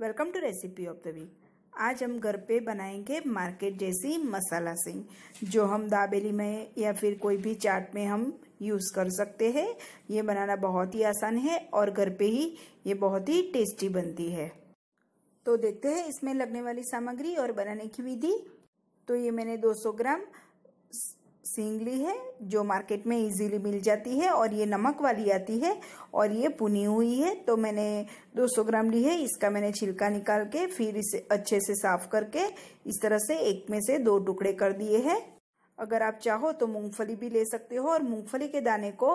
welcome to recipe of the week आज हम घर पे बनाएंगे मार्केट जैसी मसाला सिंह जो हम दाबेली में या फिर कोई भी चाट में हम यूज़ कर सकते हैं ये बनाना बहुत ही आसान है और घर पे ही ये बहुत ही टेस्टी बनती है तो देखते हैं इसमें लगने वाली सामग्री और बनाने की विधि तो ये मैंने 200 ग्राम सिंगली है जो मार्केट में इजीली मिल जाती है और ये नमक वाली आती है और ये पुनी हुई है तो मैंने 200 ग्राम ली है इसका मैंने छिलका निकाल के फिर इसे अच्छे से साफ करके इस तरह से एक में से दो टुकड़े कर दिए हैं अगर आप चाहो तो मूंगफली भी ले सकते हो और मूंगफली के दाने को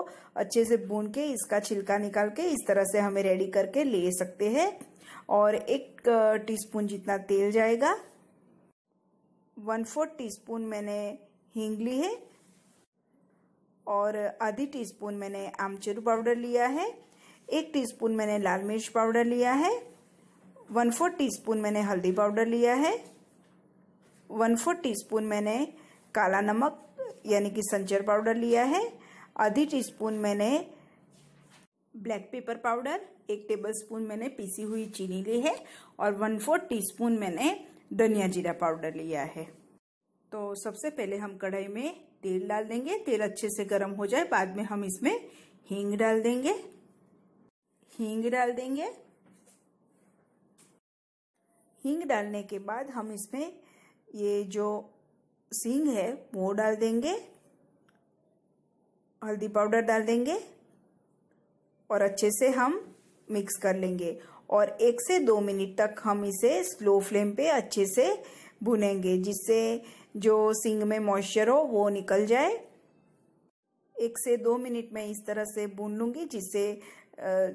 अच्छे से भून के इसका छिलका निकाल के इस तरह से हमें रेडी करके ले सकते हैं और एक टीस्पून जितना तेल जाएगा वन फोर्थ टीस्पून मैंने हींग ली है और आधी टीस्पून मैंने आमचूर पाउडर लिया है एक टीस्पून मैंने लाल मिर्च पाउडर लिया है वन फोर टीस्पून मैंने हल्दी पाउडर लिया है वन फोर टीस्पून मैंने काला नमक यानी कि संचर पाउडर लिया है आधी टीस्पून मैंने ब्लैक पेपर पाउडर एक टेबलस्पून मैंने पीसी हुई चीनी ली है और वन फोर टीस्पून मैंने धनिया जीरा पाउडर लिया है तो सबसे पहले हम कढ़ाई में तेल डाल देंगे तेल अच्छे से गर्म हो जाए बाद में हम इसमें हींग डाल देंगे हींग डाल देंगे हींग डालने के बाद हम इसमें ये जो सींग है वो डाल देंगे हल्दी पाउडर डाल देंगे और अच्छे से हम मिक्स कर लेंगे और एक से दो मिनट तक हम इसे स्लो फ्लेम पे अच्छे से भुनेंगे जिससे जो सिंग में मॉइस्चर हो वो निकल जाए एक से दो मिनट में इस तरह से भून लूंगी जिससे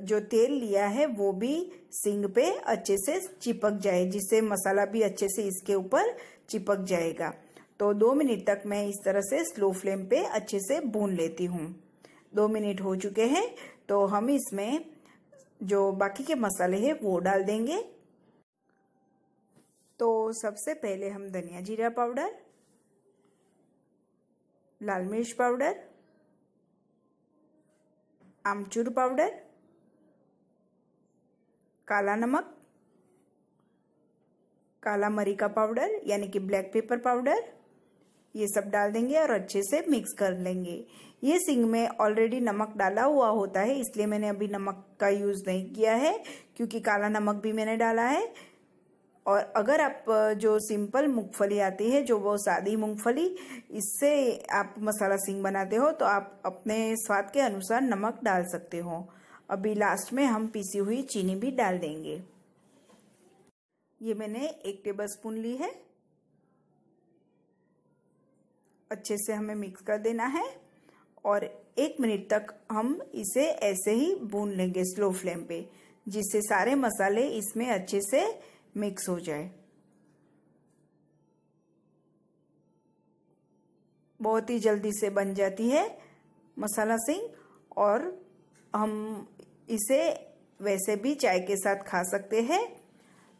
जो तेल लिया है वो भी सिंग पे अच्छे से चिपक जाए जिससे मसाला भी अच्छे से इसके ऊपर चिपक जाएगा तो दो मिनट तक मैं इस तरह से स्लो फ्लेम पे अच्छे से भून लेती हूँ दो मिनट हो चुके हैं तो हम इसमें जो बाकी के मसाले हैं वो डाल देंगे तो सबसे पहले हम धनिया जीरा पाउडर लाल मिर्च पाउडर आमचूर पाउडर काला नमक काला मरी का पाउडर यानी कि ब्लैक पेपर पाउडर ये सब डाल देंगे और अच्छे से मिक्स कर लेंगे ये सिंग में ऑलरेडी नमक डाला हुआ होता है इसलिए मैंने अभी नमक का यूज़ नहीं किया है क्योंकि काला नमक भी मैंने डाला है और अगर आप जो सिंपल मूंगफली आती है जो वो सादी मूंगफली इससे आप मसाला सिंग बनाते हो तो आप अपने स्वाद के अनुसार नमक डाल सकते हो अभी लास्ट में हम पीसी हुई चीनी भी डाल देंगे ये मैंने एक टेबल स्पून ली है अच्छे से हमें मिक्स कर देना है और एक मिनट तक हम इसे ऐसे ही भून लेंगे स्लो फ्लेम पे जिससे सारे मसाले इसमें अच्छे से मिक्स हो जाए बहुत ही जल्दी से बन जाती है मसाला सिंह और हम इसे वैसे भी चाय के साथ खा सकते हैं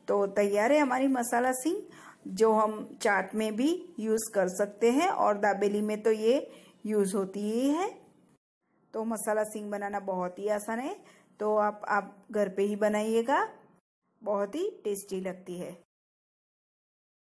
तो तैयार है हमारी मसाला सिंह जो हम चाट में भी यूज़ कर सकते हैं और दाबेली में तो ये यूज़ होती ही है तो मसाला सिंह बनाना बहुत ही आसान है तो आप आप घर पे ही बनाइएगा बहुत ही टेस्टी लगती है